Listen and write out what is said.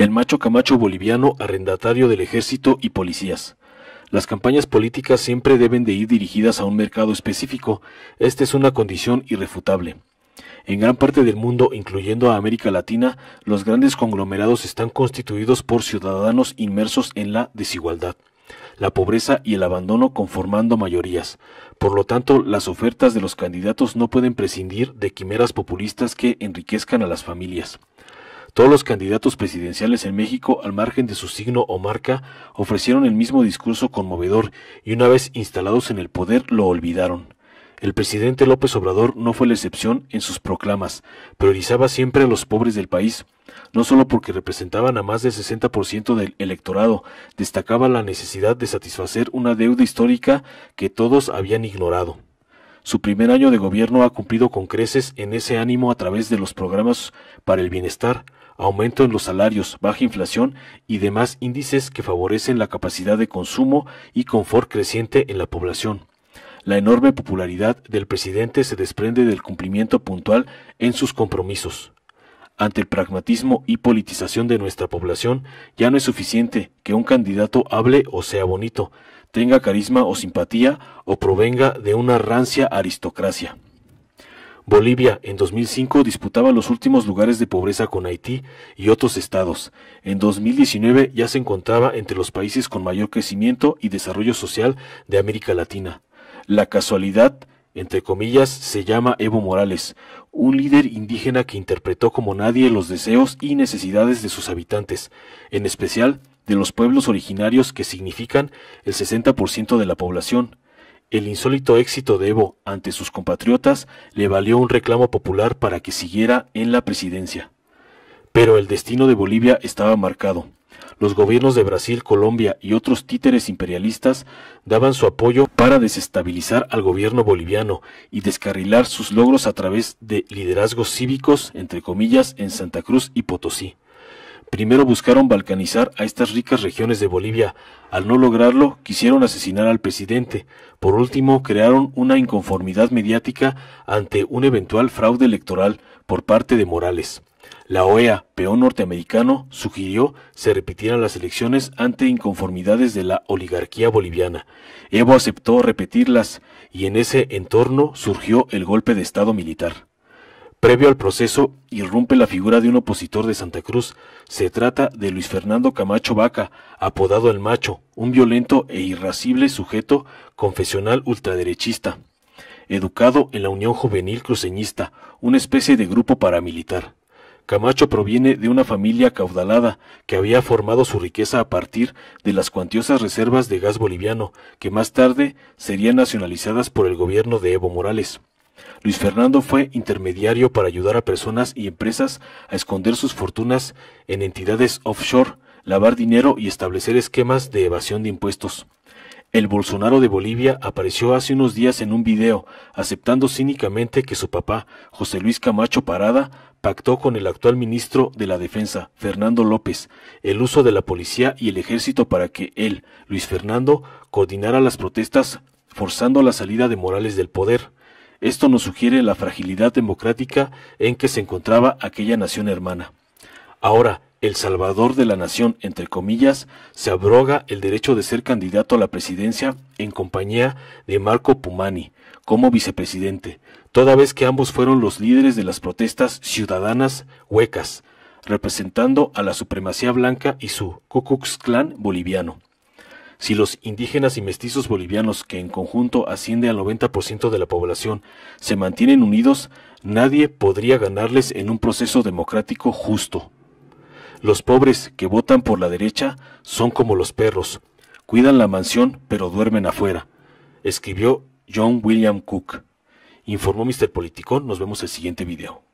el macho Camacho boliviano arrendatario del ejército y policías. Las campañas políticas siempre deben de ir dirigidas a un mercado específico, esta es una condición irrefutable. En gran parte del mundo, incluyendo a América Latina, los grandes conglomerados están constituidos por ciudadanos inmersos en la desigualdad, la pobreza y el abandono conformando mayorías. Por lo tanto, las ofertas de los candidatos no pueden prescindir de quimeras populistas que enriquezcan a las familias. Todos los candidatos presidenciales en México, al margen de su signo o marca, ofrecieron el mismo discurso conmovedor y una vez instalados en el poder lo olvidaron. El presidente López Obrador no fue la excepción en sus proclamas, priorizaba siempre a los pobres del país, no solo porque representaban a más del 60% del electorado, destacaba la necesidad de satisfacer una deuda histórica que todos habían ignorado. Su primer año de gobierno ha cumplido con creces en ese ánimo a través de los programas para el bienestar, aumento en los salarios, baja inflación y demás índices que favorecen la capacidad de consumo y confort creciente en la población. La enorme popularidad del presidente se desprende del cumplimiento puntual en sus compromisos. Ante el pragmatismo y politización de nuestra población, ya no es suficiente que un candidato hable o sea bonito, tenga carisma o simpatía o provenga de una rancia aristocracia. Bolivia en 2005 disputaba los últimos lugares de pobreza con Haití y otros estados. En 2019 ya se encontraba entre los países con mayor crecimiento y desarrollo social de América Latina. La casualidad, entre comillas, se llama Evo Morales, un líder indígena que interpretó como nadie los deseos y necesidades de sus habitantes, en especial de los pueblos originarios que significan el 60% de la población. El insólito éxito de Evo ante sus compatriotas le valió un reclamo popular para que siguiera en la presidencia. Pero el destino de Bolivia estaba marcado. Los gobiernos de Brasil, Colombia y otros títeres imperialistas daban su apoyo para desestabilizar al gobierno boliviano y descarrilar sus logros a través de liderazgos cívicos, entre comillas, en Santa Cruz y Potosí. Primero buscaron balcanizar a estas ricas regiones de Bolivia. Al no lograrlo, quisieron asesinar al presidente. Por último, crearon una inconformidad mediática ante un eventual fraude electoral por parte de Morales. La OEA, peón norteamericano, sugirió se repitieran las elecciones ante inconformidades de la oligarquía boliviana. Evo aceptó repetirlas y en ese entorno surgió el golpe de Estado militar. Previo al proceso, irrumpe la figura de un opositor de Santa Cruz. Se trata de Luis Fernando Camacho Vaca, apodado El Macho, un violento e irascible sujeto confesional ultraderechista, educado en la Unión Juvenil Cruceñista, una especie de grupo paramilitar. Camacho proviene de una familia caudalada que había formado su riqueza a partir de las cuantiosas reservas de gas boliviano, que más tarde serían nacionalizadas por el gobierno de Evo Morales. Luis Fernando fue intermediario para ayudar a personas y empresas a esconder sus fortunas en entidades offshore, lavar dinero y establecer esquemas de evasión de impuestos. El Bolsonaro de Bolivia apareció hace unos días en un video, aceptando cínicamente que su papá, José Luis Camacho Parada, pactó con el actual ministro de la Defensa, Fernando López, el uso de la policía y el ejército para que él, Luis Fernando, coordinara las protestas, forzando la salida de Morales del poder. Esto nos sugiere la fragilidad democrática en que se encontraba aquella nación hermana. Ahora, el salvador de la nación, entre comillas, se abroga el derecho de ser candidato a la presidencia en compañía de Marco Pumani como vicepresidente, toda vez que ambos fueron los líderes de las protestas ciudadanas huecas, representando a la supremacía blanca y su Ku boliviano. Si los indígenas y mestizos bolivianos, que en conjunto asciende al 90% de la población, se mantienen unidos, nadie podría ganarles en un proceso democrático justo. Los pobres que votan por la derecha son como los perros, cuidan la mansión pero duermen afuera, escribió John William Cook. Informó Mr. Politico, nos vemos el siguiente video.